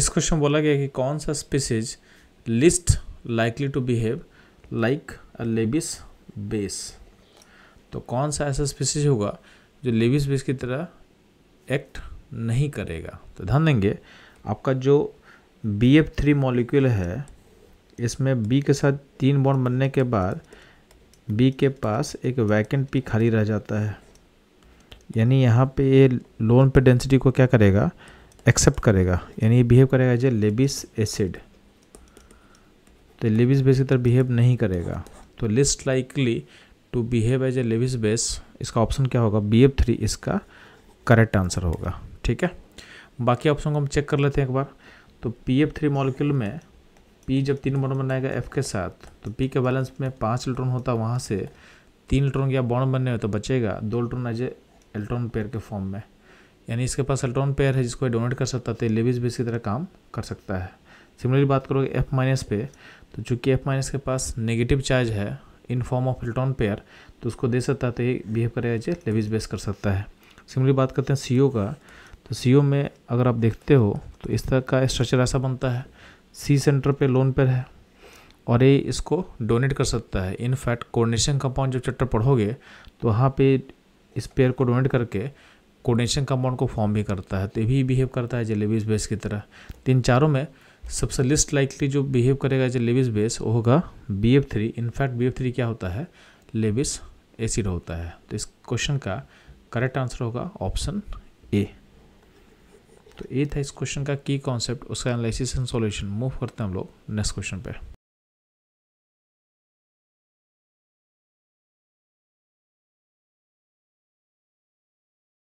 इस क्वेश्चन में बोला गया कि कौन सा species least likely to behave like a Lewis base तो कौन सा ऐसा स्पीसीज होगा जो लेबिस बेस की तरह एक्ट नहीं करेगा तो ध्यान देंगे आपका जो बी एफ थ्री मॉलिक्यूल है इसमें बी के साथ तीन बॉन्ड बनने के बाद बी के पास एक वैकेंट पी खाली रह जाता है यानी यहाँ पे ये लोन पे डेंसिटी को क्या करेगा एक्सेप्ट करेगा यानी ये बिहेव करेगा एज ए लेबिस एसिड तो लेबिस बेस की तरह बिहेव नहीं करेगा तो least likely to behave as a Lewis base इसका ऑप्शन क्या होगा बी एफ थ्री इसका करेक्ट आंसर होगा ठीक है बाकी ऑप्शन को हम चेक कर लेते हैं एक बार तो पी एफ थ्री मॉलिक्यूल में पी जब तीन बॉन्ड बनाएगा एफ के साथ तो पी के बैलेंस में पाँच इलेक्ट्रॉन होता है वहाँ से तीन इलेक्ट्रॉन या बॉन्ड बनने में तो बचेगा दो electron as a electron pair के फॉर्म में यानी इसके पास अल्ट्रॉन पेयर है जिसको डोनेट कर सकता था लेविज बेस की तरह काम कर सकता है सिमिलरली बात करोगे एफ माइनस पे तो चूँकि एफ माइनस के पास नेगेटिव चार्ज है in form of electron pair तो उसको दे सकता तो ये बिहेव करेगा एज लेविज बेस कर सकता है सिमिलरली बात करते हैं सी का तो सी में अगर आप देखते हो तो इस तरह का स्ट्रक्चर ऐसा बनता है सी सेंटर पे लोन पेयर है और ये इसको डोनेट कर सकता है इनफैक्ट कोर्डिनेशन कंपाउंड जब चैप्टर पढ़ोगे तो वहाँ पर इस पेयर को डोनेट करके कोडेशन कंपाउंड को फॉर्म भी करता है तो भी बिहेव करता है जलेबिस बेस की तरह तीन चारों में सबसे लिस्ट लाइकली जो बिहेव करेगा जलेबीज बेस वो होगा B F three in fact B F three क्या होता है लेबिस एसिड होता है तो इस क्वेश्चन का करेक्ट आंसर होगा ऑप्शन ए तो ए था इस क्वेश्चन का की कॉन्सेप्ट उसका एनालिसिस एंड सॉल्यूशन मूव करते हैं हम लोग नेक्स्ट क्वेश्चन पे